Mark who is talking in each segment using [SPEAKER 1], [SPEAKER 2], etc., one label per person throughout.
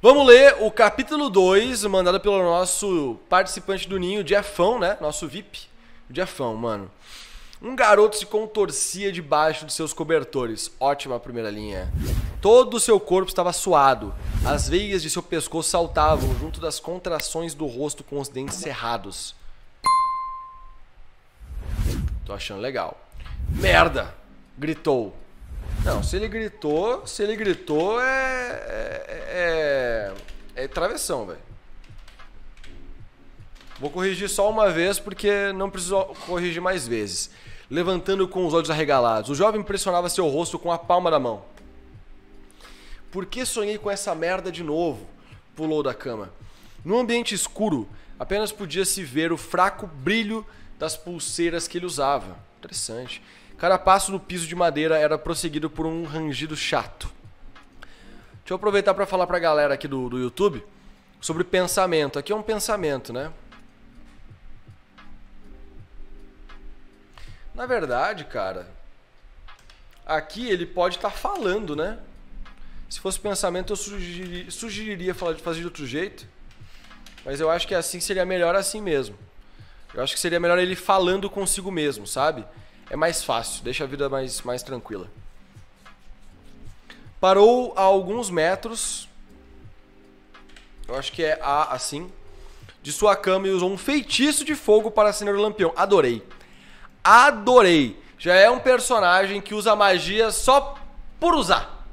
[SPEAKER 1] Vamos ler o capítulo 2, mandado pelo nosso participante do ninho, Jeffão, né? Nosso VIP. Jeffão, mano. Um garoto se contorcia debaixo de seus cobertores. Ótima primeira linha. Todo o seu corpo estava suado. As veias de seu pescoço saltavam junto das contrações do rosto com os dentes cerrados. Tô achando legal. Merda! gritou. Não, se ele gritou, se ele gritou é, é. É, é travessão, velho. Vou corrigir só uma vez porque não preciso corrigir mais vezes. Levantando com os olhos arregalados, o jovem pressionava seu rosto com a palma da mão. Por que sonhei com essa merda de novo? Pulou da cama. No ambiente escuro, apenas podia se ver o fraco brilho das pulseiras que ele usava. Interessante. Cada passo no piso de madeira era prosseguido por um rangido chato. Deixa eu aproveitar para falar para a galera aqui do, do YouTube sobre pensamento. Aqui é um pensamento, né? Na verdade, cara, aqui ele pode estar tá falando, né? Se fosse pensamento, eu sugeriria, sugeriria falar de fazer de outro jeito. Mas eu acho que é assim seria melhor assim mesmo. Eu acho que seria melhor ele falando consigo mesmo, sabe? é mais fácil, deixa a vida mais, mais tranquila. Parou a alguns metros, eu acho que é A assim, de sua cama e usou um feitiço de fogo para acender o lampião. Adorei. Adorei. Já é um personagem que usa magia só por usar.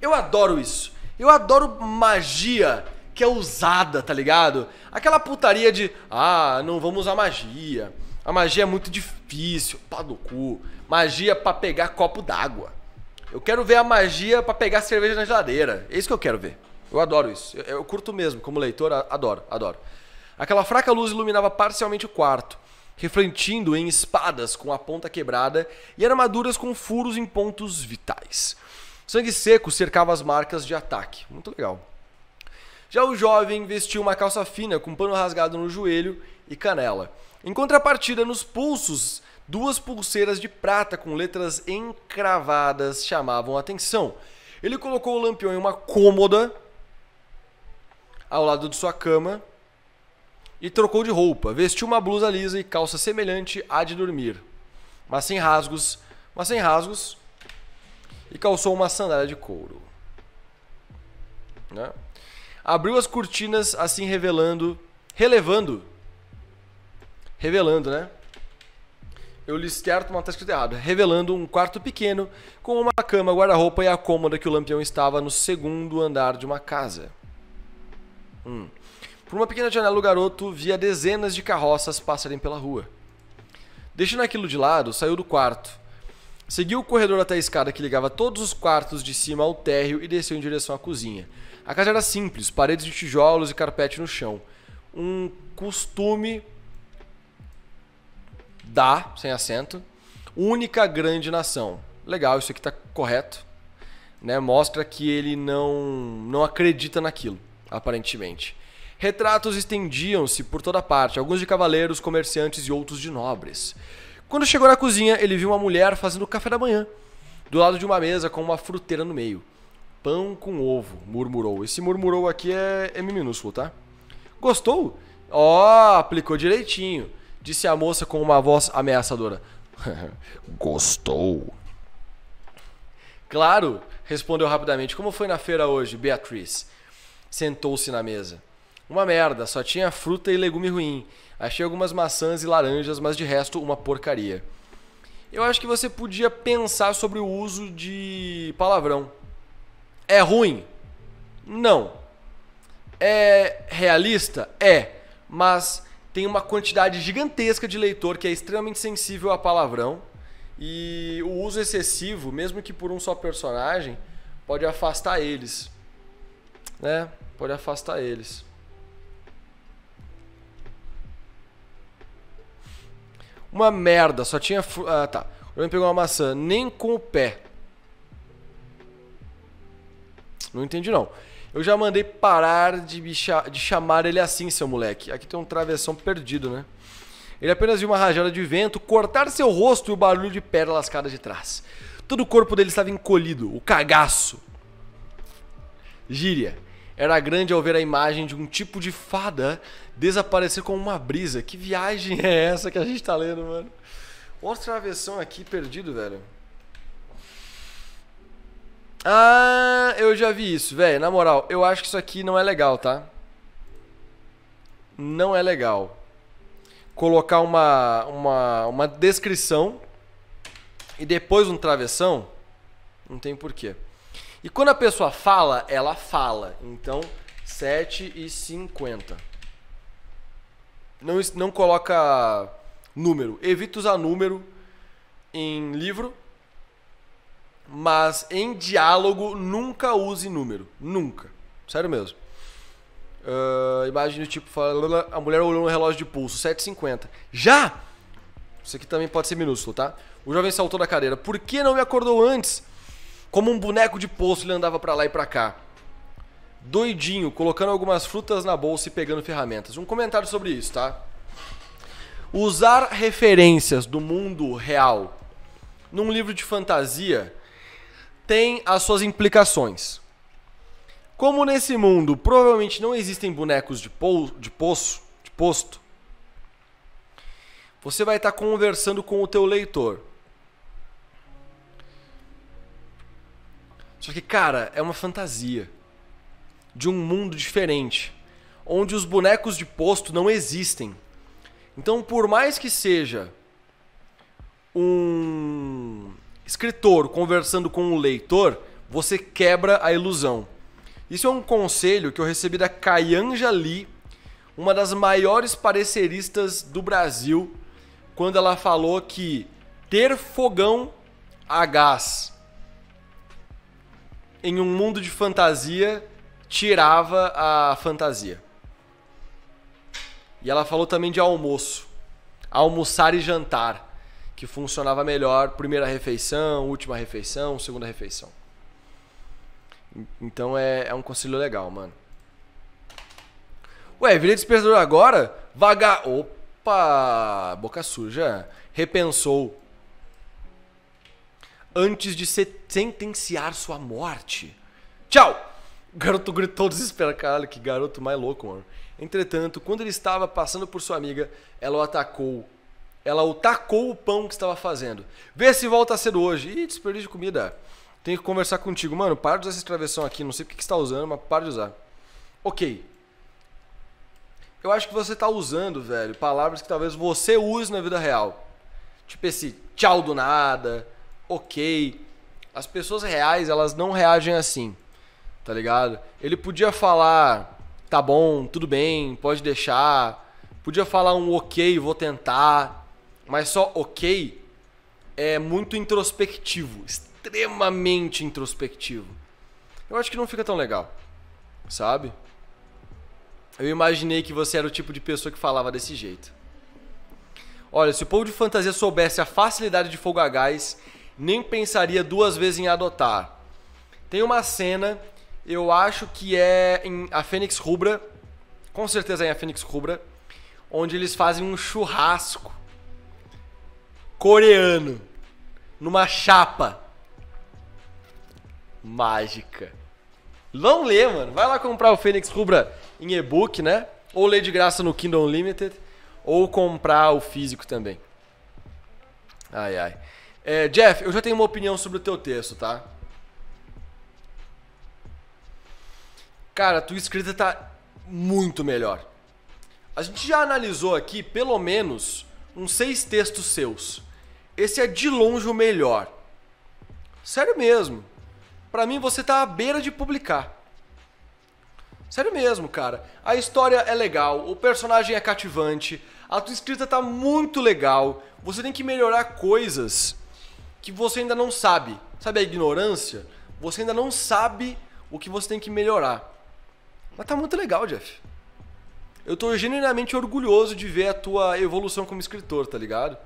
[SPEAKER 1] Eu adoro isso. Eu adoro magia que é usada, tá ligado? Aquela putaria de, ah, não vamos usar magia a magia é muito difícil, pá do cu. Magia para pegar copo d'água. Eu quero ver a magia para pegar cerveja na geladeira. É isso que eu quero ver. Eu adoro isso. Eu, eu curto mesmo, como leitor, adoro, adoro. Aquela fraca luz iluminava parcialmente o quarto, refletindo em espadas com a ponta quebrada e armaduras com furos em pontos vitais. Sangue seco cercava as marcas de ataque. Muito legal. Já o jovem vestiu uma calça fina com pano rasgado no joelho e canela em contrapartida, nos pulsos, duas pulseiras de prata com letras encravadas chamavam a atenção. Ele colocou o lampião em uma cômoda ao lado de sua cama e trocou de roupa. Vestiu uma blusa lisa e calça semelhante à de dormir, mas sem rasgos, mas sem rasgos, e calçou uma sandália de couro. Né? Abriu as cortinas, assim revelando, relevando revelando, né? Eu li certo, mas tá escrito errado. Revelando um quarto pequeno com uma cama, guarda-roupa e a cômoda que o lampião estava no segundo andar de uma casa. Hum. Por uma pequena janela, o garoto via dezenas de carroças passarem pela rua. Deixando aquilo de lado, saiu do quarto. Seguiu o corredor até a escada que ligava todos os quartos de cima ao térreo e desceu em direção à cozinha. A casa era simples, paredes de tijolos e carpete no chão. Um costume da, sem acento, única grande nação. Legal, isso aqui está correto. Né? Mostra que ele não, não acredita naquilo, aparentemente. Retratos estendiam-se por toda parte, alguns de cavaleiros, comerciantes e outros de nobres. Quando chegou na cozinha, ele viu uma mulher fazendo café da manhã, do lado de uma mesa com uma fruteira no meio. Pão com ovo, murmurou. Esse murmurou aqui é é minúsculo, tá? Gostou? Ó, oh, aplicou direitinho disse a moça com uma voz ameaçadora. Gostou? Claro, respondeu rapidamente. Como foi na feira hoje, Beatriz? Sentou-se na mesa. Uma merda, só tinha fruta e legume ruim. Achei algumas maçãs e laranjas, mas de resto uma porcaria. Eu acho que você podia pensar sobre o uso de palavrão. É ruim? Não. É realista? É. Mas tem uma quantidade gigantesca de leitor que é extremamente sensível a palavrão. E o uso excessivo, mesmo que por um só personagem, pode afastar eles. Né? Pode afastar eles. Uma merda, só tinha. Ah, tá. O homem pegou uma maçã, nem com o pé. Não entendi não. Eu já mandei parar de, de chamar ele assim, seu moleque. Aqui tem um travessão perdido, né? Ele apenas viu uma rajada de vento cortar seu rosto e o barulho de pedra lascada de trás. Todo o corpo dele estava encolhido, o cagaço. Gíria. Era grande ao ver a imagem de um tipo de fada desaparecer como uma brisa. Que viagem é essa que a gente tá lendo, mano? Outro travessão aqui perdido, velho. Ah, eu já vi isso, velho. Na moral, eu acho que isso aqui não é legal, tá? Não é legal. Colocar uma, uma, uma descrição e depois um travessão, não tem porquê. E quando a pessoa fala, ela fala. Então, 7 e 50. Não, não coloca número. Evita usar número em livro mas em diálogo nunca use número. Nunca. Sério mesmo. Uh, ah, imagem do tipo, falando, a mulher olhou no relógio de pulso, 7,50. Já! Isso aqui também pode ser minúsculo, tá? O jovem saltou da cadeira. Por que não me acordou antes? Como um boneco de poço, ele andava para lá e para cá. Doidinho, colocando algumas frutas na bolsa e pegando ferramentas. Um comentário sobre isso, tá? Usar referências do mundo real num livro de fantasia tem as suas implicações. Como nesse mundo provavelmente não existem bonecos de, po de poço, de posto, você vai estar tá conversando com o teu leitor. Só que, cara, é uma fantasia de um mundo diferente, onde os bonecos de posto não existem. Então, por mais que seja um escritor conversando com o leitor, você quebra a ilusão. Isso é um conselho que eu recebi da Kayanja Lee, uma das maiores pareceristas do Brasil, quando ela falou que ter fogão a gás em um mundo de fantasia tirava a fantasia. E ela falou também de almoço, almoçar e jantar que funcionava melhor primeira refeição, última refeição, segunda refeição. Então é, é um conselho legal, mano. Ué, virei despertador agora? Vaga. Opa! Boca suja. Repensou. Antes de sentenciar sua morte. Tchau! O garoto gritou desesperado. Caralho, que garoto mais louco, mano. Entretanto, quando ele estava passando por sua amiga, ela o atacou ela o tacou o pão que estava fazendo. Vê se volta cedo hoje. Ih, desperdício de comida. Tenho que conversar contigo. Mano, para de usar esse travessão aqui. Não sei o que está usando, mas para de usar. Ok. Eu acho que você está usando, velho, palavras que talvez você use na vida real. Tipo esse tchau do nada, ok. As pessoas reais, elas não reagem assim. Tá ligado? Ele podia falar, tá bom, tudo bem, pode deixar. Podia falar um ok, vou tentar. Mas só ok é muito introspectivo, extremamente introspectivo. Eu acho que não fica tão legal, sabe? Eu imaginei que você era o tipo de pessoa que falava desse jeito. Olha, se o povo de fantasia soubesse a facilidade de fogo a gás, nem pensaria duas vezes em adotar. Tem uma cena, eu acho que é em a Fênix Rubra, com certeza é em a Fênix Rubra, onde eles fazem um churrasco coreano numa chapa. Mágica. Não lê, mano. Vai lá comprar o Fênix Rubra em e-book, né? Ou ler de graça no Kindle Unlimited. Ou comprar o físico também. Ai, ai. É, Jeff, eu já tenho uma opinião sobre o teu texto, tá? Cara, tua escrita tá muito melhor. A gente já analisou aqui pelo menos uns seis textos seus. Esse é de longe o melhor. Sério mesmo. Para mim você tá à beira de publicar. Sério mesmo, cara. A história é legal, o personagem é cativante, a tua escrita tá muito legal. Você tem que melhorar coisas que você ainda não sabe. Sabe a ignorância? Você ainda não sabe o que você tem que melhorar. Mas tá muito legal, Jeff. Eu tô genuinamente orgulhoso de ver a tua evolução como escritor, tá ligado?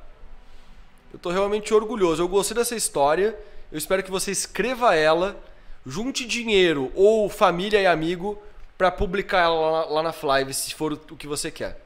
[SPEAKER 1] Eu estou realmente orgulhoso. Eu gostei dessa história. Eu espero que você escreva ela, junte dinheiro ou família e amigo para publicar ela lá, lá na Flive, se for o que você quer.